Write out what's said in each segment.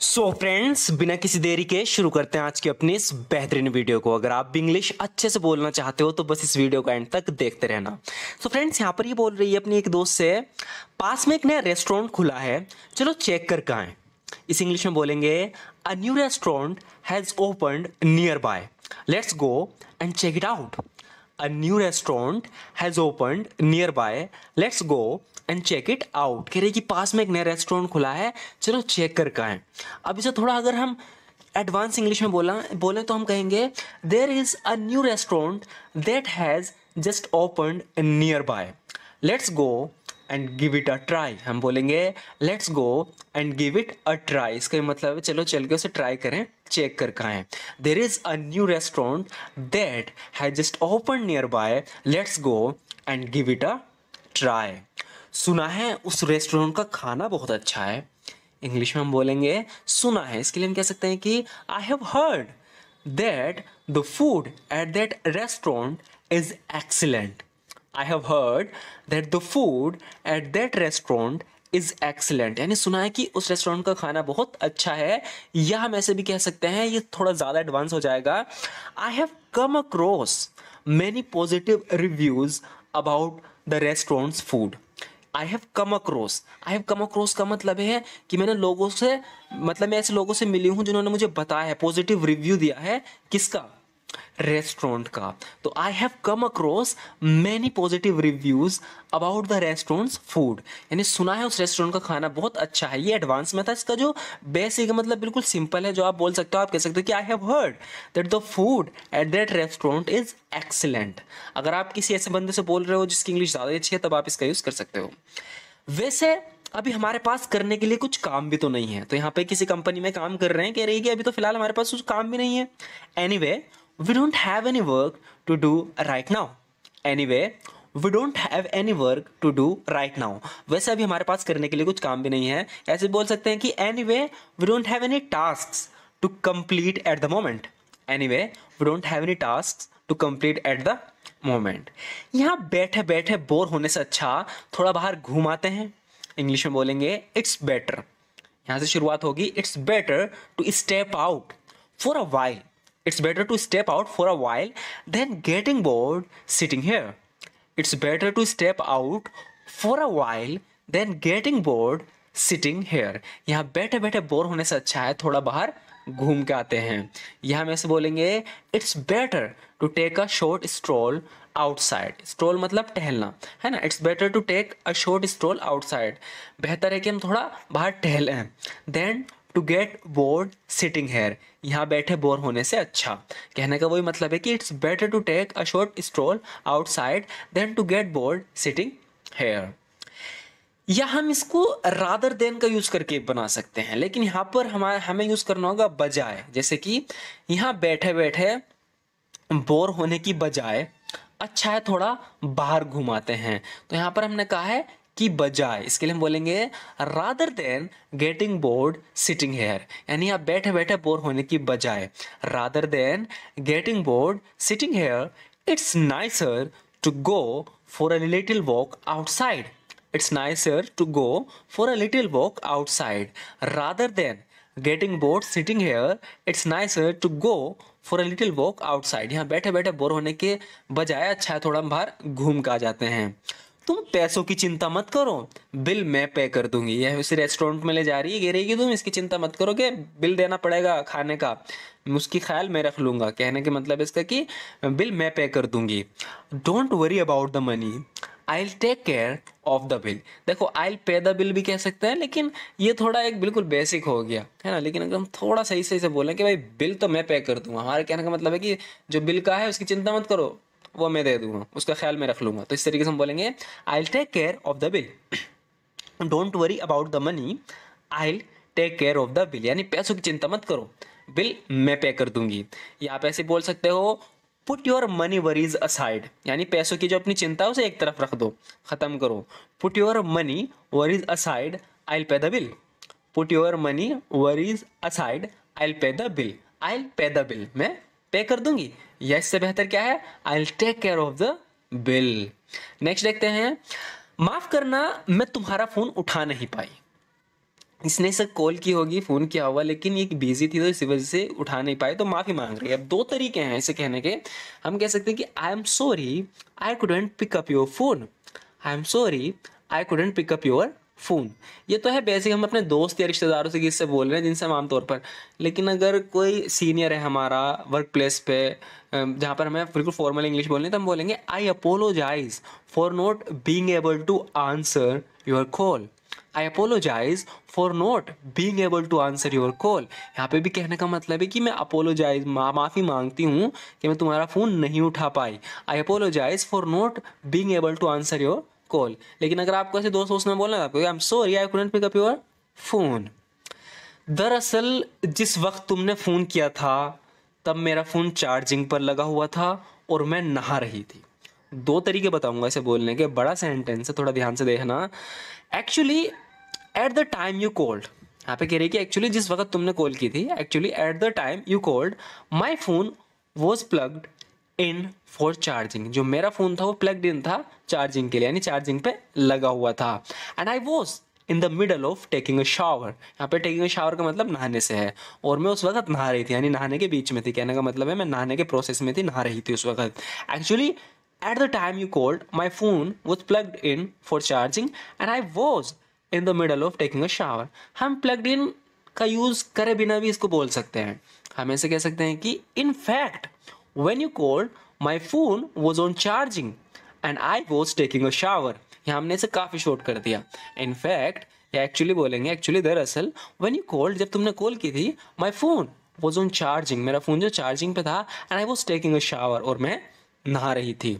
सो so friends बिना किसी देरी के शुरू करते हैं आज की अपनी इस बेहतरीन वीडियो को अगर आप भी इंग्लिश अच्छे से बोलना चाहते हो तो बस इस वीडियो का एंड तक देखते रहना सो so फ्रेंड्स यहाँ पर ये बोल रही है अपनी एक दोस्त से पास में एक नया रेस्टोरेंट खुला है चलो चेक कर कहाँ इस इंग्लिश में बोलेंगे a new restaurant has open nearby let's go and check it out a new restaurant has opened nearby. Let's go and check it out. कह रहे कि पास में एक नया रेस्टोरेंट खुला है चलो चेक करके आए अब इसे थोड़ा अगर हम एडवांस इंग्लिश में बोला बोले तो हम कहेंगे there is a new restaurant that has just open nearby let's go and give it a try हम बोलेंगे let's go and give it a try इसका मतलब है चलो चल के उसे ट्राई करें चेक कर खाएं there is a new restaurant that has just open nearby let's go and give it a try सुना है उस रेस्टोरेंट का खाना बहुत अच्छा है इंग्लिश में हम बोलेंगे सुना है इसके लिए हम कह सकते हैं कि I have heard that the food at that restaurant is excellent I have heard that the food at that restaurant is excellent यानी सुना है कि उस रेस्टोरेंट का खाना बहुत अच्छा है या हम ऐसे भी कह सकते हैं ये थोड़ा ज़्यादा एडवांस हो जाएगा I have come across many positive reviews about the restaurant's food I have come across I have come across का मतलब है कि मैंने लोगों से मतलब मैं ऐसे लोगों से मिली हूँ जिन्होंने मुझे बताया है पॉजिटिव रिव्यू दिया है किसका रेस्टोरेंट का तो I have come across many positive reviews about the restaurant's food यानी सुना है उस रेस्टोरेंट का खाना बहुत अच्छा है ये एडवांस में था इसका जो बेसिक मतलब बिल्कुल सिंपल है जो आप बोल सकते हो आप कह सकते हो कि I have heard that the food at that restaurant is excellent अगर आप किसी ऐसे बंदे से बोल रहे हो जिसकी इंग्लिश ज़्यादा अच्छी है तब आप इसका यूज़ कर सकते हो वैसे अभी हमारे पास करने के लिए कुछ काम भी तो नहीं है तो यहाँ पे किसी कंपनी में काम कर रहे हैं कह रही है कि अभी तो फिलहाल हमारे पास कुछ काम भी नहीं है any anyway, we don't have any work to do right now anyway we don't have any work to do right now. वैसे अभी हमारे पास करने के लिए कुछ काम भी नहीं है ऐसे बोल सकते हैं कि anyway we don't have any task to complete at the moment anyway we don't have any task to complete at the moment यहाँ बैठे बैठे बोर होने से अच्छा थोड़ा बाहर घूम आते हैं इंग्लिश में बोलेंगे इट्स बेटर यहाँ से शुरुआत होगी it's better to step out for a while It's better to step out for a while than getting bored sitting here. It's better to step out for a while than getting bored sitting here. यहाँ बैठे बैठे bore होने से अच्छा है थोड़ा बाहर घूम के आते हैं यहाँ हम ऐसे बोलेंगे it's better to take a short stroll outside stroll मतलब टहलना है ना it's better to take a short stroll outside बेहतर है कि हम थोड़ा बाहर टहलें then to get bored sitting here यहाँ बैठे बोर होने से अच्छा कहने का वही मतलब है कि it's better to take a short stroll outside then to get bored sitting here या हम इसको रादर देन का यूज़ करके बना सकते हैं लेकिन यहाँ पर हमारे हमें यूज़ करना होगा बजाय जैसे कि यहाँ बैठे बैठे बोर होने की बजाय अच्छा है थोड़ा बाहर घुमाते हैं तो यहाँ पर हमने कहा है की बजाय इसके लिए हम बोलेंगे rather than getting bored sitting here यानी आप बैठे बैठे बोर होने की बजाय rather than getting bored sitting here it's nicer to go for a little walk outside it's nicer to go for a little walk outside rather than getting bored sitting here it's nicer to go for a little walk outside यहाँ बैठे बैठे bore होने के बजाय अच्छा है थोड़ा हम बाहर घूम कर आ जाते हैं तुम पैसों की चिंता मत करो बिल मैं पे कर दूंगी यह उस रेस्टोरेंट में ले जा रही है गिरेगी तुम इसकी चिंता मत करो कि बिल देना पड़ेगा खाने का उसकी ख्याल मैं रख लूँगा कहने के मतलब इसका कि बिल मैं पे कर दूंगी don't worry about the money I take care of the bill देखो आई पे द बिल भी कह सकते हैं लेकिन ये थोड़ा एक बिल्कुल बेसिक हो गया है ना लेकिन अगर हम थोड़ा सही सही से बोलें कि भाई बिल तो मैं पे कर दूंगा हमारे कहने का मतलब है कि जो बिल का है उसकी चिंता मत करो वो मैं दे दूंगा उसका ख्याल मैं रख लूंगा तो इस तरीके से हम बोलेंगे I take care of the bill don't worry about the money I take care of the bill यानी पैसों की चिंता मत करो बिल मैं पे कर दूंगी या आप ऐसे बोल सकते हो put your money worries aside यानी पैसों की जो अपनी चिंता है उसे एक तरफ रख दो ख़त्म करो put your money worries aside I pay the bill put your money worries aside I pay the bill I pay the bill मैं पे कर दूंगी या इससे बेहतर क्या है I will take care of the bill next देखते हैं माफ करना मैं तुम्हारा फोन उठा नहीं पाई इसने सर कॉल की होगी फ़ोन किया होगा लेकिन एक बिजी थी तो इसी वजह से उठा नहीं पाए तो माफ़ी मांग रही है अब दो तरीके हैं इसे कहने के हम कह सकते हैं कि I am sorry I couldn't pick up your phone I am sorry I couldn't pick up your phone ये तो है बेसिक हम अपने दोस्त या रिश्तेदारों से किससे बोल रहे हैं जिनसे हम आमतौर पर लेकिन अगर कोई सीनियर है हमारा वर्क प्लेस पे जहाँ पर हमें बिल्कुल फॉर्मल इंग्लिश बोलनी है तो हम बोलेंगे I apologise for not being able to answer your call I apologise for not being able to answer your call यहाँ पे भी कहने का मतलब है कि मैं अपोलोजाइज मा, माफ़ी मांगती हूँ कि मैं तुम्हारा फ़ोन नहीं उठा पाई I apologise for not being able to answer your call लेकिन अगर आपको ऐसे दोस्त उसने बोलना आपको I am sorry I couldn't pick up your phone दरअसल जिस वक्त तुमने फ़ोन किया था तब मेरा फ़ोन चार्जिंग पर लगा हुआ था और मैं नहा रही थी दो तरीके बताऊंगा इसे बोलने के बड़ा सेंटेंस है थोड़ा ध्यान से देखना actually at the time you called यहाँ पे कह रही कि एक्चुअली जिस वक्त तुमने कॉल की थी actually at the time you called my phone was plugged in for charging जो मेरा फ़ोन था वो प्लगड इन था चार्जिंग के लिए यानी चार्जिंग पे लगा हुआ था and I was in the middle of taking a shower यहाँ पे टेकिंग अ शावर का मतलब नहाने से है और मैं उस वक्त नहा रही थी यानी नहाने के बीच में थी कहने का मतलब है मैं नहाने के प्रोसेस में थी नहा रही थी उस वक्त actually at the time you called my phone was plugged in for charging and I was in the middle of taking a shower हम प्लग्ड इन का यूज़ करे बिना भी इसको बोल सकते हैं हम ऐसे कह सकते हैं कि in fact When you called, my phone was on charging and I was taking a shower. यहाँ हमने इसे काफ़ी शॉर्ट कर दिया इन फैक्ट ये एक्चुअली बोलेंगे एक्चुअली दरअसल व्हेन यू कॉल्ड जब तुमने कॉल की थी my phone was on charging मेरा फ़ोन जो चार्जिंग पे था and I was taking a shower और मैं नहा रही थी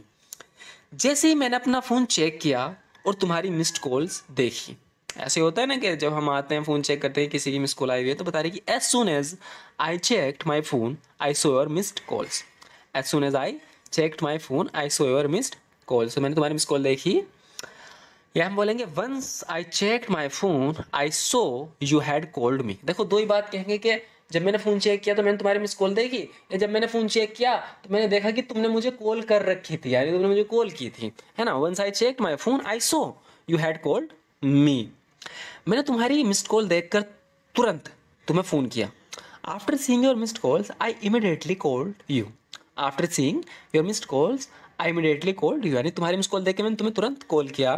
जैसे ही मैंने अपना फ़ोन चेक किया और तुम्हारी मिस्ड कॉल्स देखी ऐसे होता है ना कि जब हम आते हैं फ़ोन चेक करते हैं किसी की मिस कॉल आई हुई है तो बता रही कि as soon as I check my phone I saw your missed calls as soon as I check my phone I saw your missed call सो मैंने तुम्हारी मिस कॉल देखी या हम बोलेंगे once I check my phone I saw you had called me देखो दो ही बात कहेंगे कि जब मैंने फ़ोन चेक किया तो मैंने तुम्हारी मिस कॉल देखी या जब मैंने फ़ोन चेक किया तो मैंने देखा कि तुमने मुझे कॉल कर रखी थी यानी तुमने मुझे कॉल की थी है ना once I check my phone I saw you had called me मैंने तुम्हारी मिस्ड कॉल देख कर तुरंत तुम्हें फ़ोन किया after seeing your missed calls I immediately called you after seeing your missed calls I immediately called you यानी तुम्हारी miss call देख के मैंने तुम्हें तुरंत कॉल किया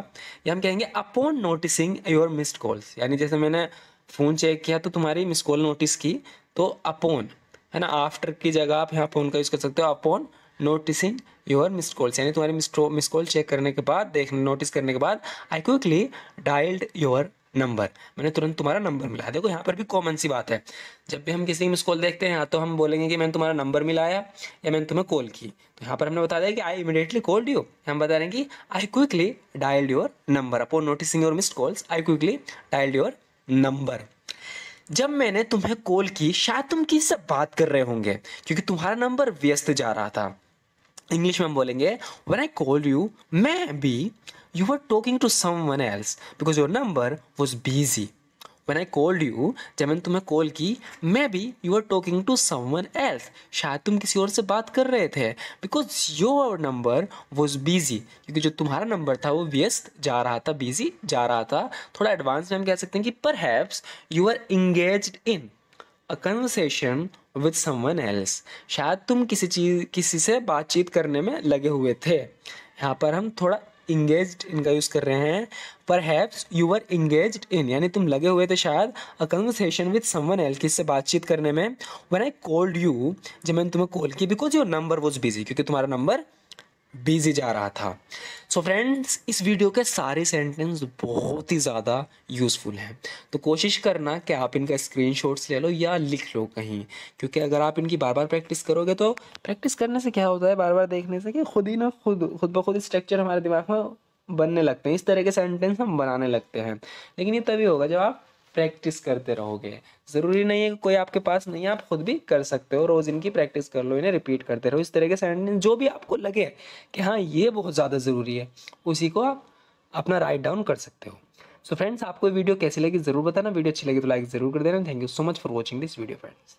या हम कहेंगे upon noticing your missed calls यानी जैसे मैंने फ़ोन चेक किया तो तुम्हारी मिस कॉल नोटिस की तो अपॉन है ना आफ्टर की जगह आप यहाँ फ़ोन का यूज़ कर सकते हो upon noticing your missed calls यानी तुम्हारी मिस कॉल चेक करने के बाद देख नोटिस करने के बाद I quickly dialled your number मैंने तुरंत तुम्हारा नंबर मिलाया देखो यहाँ पर भी कॉमन सी बात है जब भी हम किसी की मिस कॉल देखते हैं या तो हम बोलेंगे कि मैंने तुम्हारा नंबर मिलाया या मैंने तुम्हें कॉल की तो यहाँ पर हमने बता दिया कि आई इमीडिएटली कॉल्ड यू हम बता रहे हैं कि I quickly dialled your number upon noticing your miss calls I quickly dialled your number जब मैंने तुम्हें कॉल की शायद तुम किससे बात कर रहे होंगे क्योंकि तुम्हारा नंबर व्यस्त जा रहा था इंग्लिश में हम बोलेंगे when I call you maybe you are talking to someone else because your number was busy when I called you जब मैंने तुम्हें कॉल की maybe you are talking to someone else शायद तुम किसी और से बात कर रहे थे because your number was busy क्योंकि जो तुम्हारा नंबर था वो व्यस्त जा रहा था बिजी जा रहा था थोड़ा एडवांस में हम कह सकते हैं कि perhaps you are engage in a conversation with someone else शायद तुम किसी चीज़ किसी से बातचीत करने में लगे हुए थे यहाँ पर हम थोड़ा इंगेज इनका यूज़ कर रहे हैं perhaps you are engage in यानी तुम लगे हुए थे शायद a conversation with someone else किससे बातचीत करने में वन आई कॉल्ड यू जब मैंने तुम्हें कॉल की because your number was busy क्योंकि तुम्हारा नंबर बिजी जा रहा था सो so फ्रेंड्स इस वीडियो के सारे सेंटेंस बहुत ही ज़्यादा यूज़फुल हैं तो कोशिश करना कि आप इनका स्क्रीन ले लो या लिख लो कहीं क्योंकि अगर आप इनकी बार बार प्रैक्टिस करोगे तो प्रैक्टिस करने से क्या होता है बार बार देखने से कि खुद ही ना खुद खुद ब खुद स्ट्रक्चर हमारे दिमाग में बनने लगते हैं इस तरह के सेंटेंस हम बनाने लगते हैं लेकिन ये तभी होगा जब आप प्रैक्टिस करते रहोगे ज़रूरी नहीं है कि कोई आपके पास नहीं है आप खुद भी कर सकते हो रोज़ इनकी प्रैक्टिस कर लो इन्हें रिपीट करते रहो इस तरह के सेंटेंस जो भी आपको लगे कि हाँ ये बहुत ज़्यादा ज़रूरी है उसी को आप अपना राइट डाउन कर सकते हो सो so फ्रेंड्स आपको वीडियो कैसी लगी ज़रूर बताना वीडियो अच्छी लगी तो लाइक ज़रूर कर देना thank you so much for watching this video friends